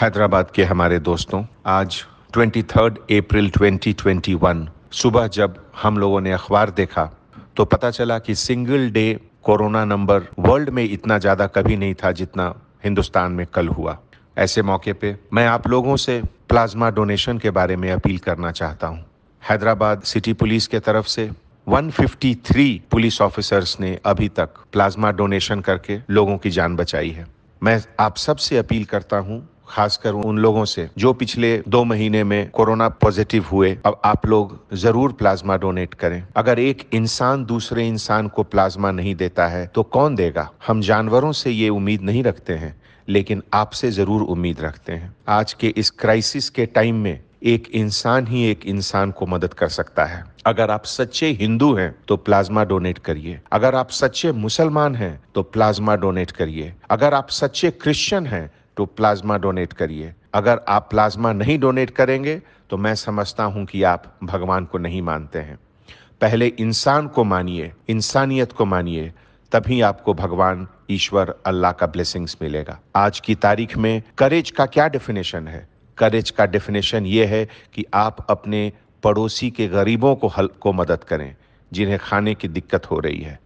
हैदराबाद के हमारे दोस्तों आज 23 अप्रैल 2021 सुबह जब हम लोगों ने अखबार देखा तो पता चला कि single day corona number world में इतना ज़्यादा कभी नहीं था जितना हिंदुस्तान में कल हुआ ऐसे मौके पे मैं आप लोगों से प्लाज्मा डोनेशन के बारे में अपील करना चाहता हूँ हैदराबाद सिटी पुलिस के तरफ से 153 पुलिस ऑफिसर्स ने अभी तक प्लाज्मा डोनेशन करके लोगों की जान बचाई है मैं आप सबसे अपील करता हूँ खासकर उन लोगों से जो पिछले दो महीने में कोरोना पॉजिटिव हुए अब आप लोग जरूर प्लाज्मा डोनेट करें अगर एक इंसान दूसरे इंसान को प्लाज्मा नहीं देता है तो कौन देगा हम जानवरों से ये उम्मीद नहीं रखते हैं लेकिन आपसे ज़रूर उम्मीद रखते हैं आज के इस क्राइसिस के टाइम में एक इंसान ही एक इंसान को मदद कर सकता है अगर आप सच्चे हिंदू हैं तो प्लाज्मा डोनेट करिए अगर आप सच्चे मुसलमान हैं तो प्लाज्मा डोनेट करिए अगर आप सच्चे क्रिश्चियन हैं तो प्लाज्मा डोनेट करिए अगर आप प्लाज्मा नहीं डोनेट करेंगे तो मैं समझता हूं कि आप भगवान को नहीं मानते हैं पहले इंसान को मानिए इंसानियत को मानिए तभी आपको भगवान ईश्वर अल्लाह का ब्लेसिंग्स मिलेगा आज की तारीख में करेज का क्या डेफिनेशन है करेज का डेफिनेशन ये है कि आप अपने पड़ोसी के गरीबों को हल को मदद करें जिन्हें खाने की दिक्कत हो रही है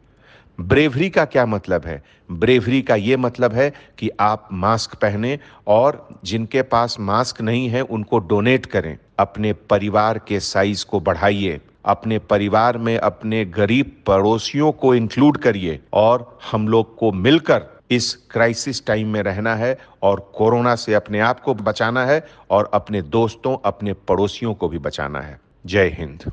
ब्रेवरी का क्या मतलब है ब्रेवरी का ये मतलब है कि आप मास्क पहने और जिनके पास मास्क नहीं है उनको डोनेट करें अपने परिवार के साइज को बढ़ाइए अपने परिवार में अपने गरीब पड़ोसियों को इंक्लूड करिए और हम लोग को मिलकर इस क्राइसिस टाइम में रहना है और कोरोना से अपने आप को बचाना है और अपने दोस्तों अपने पड़ोसियों को भी बचाना है जय हिंद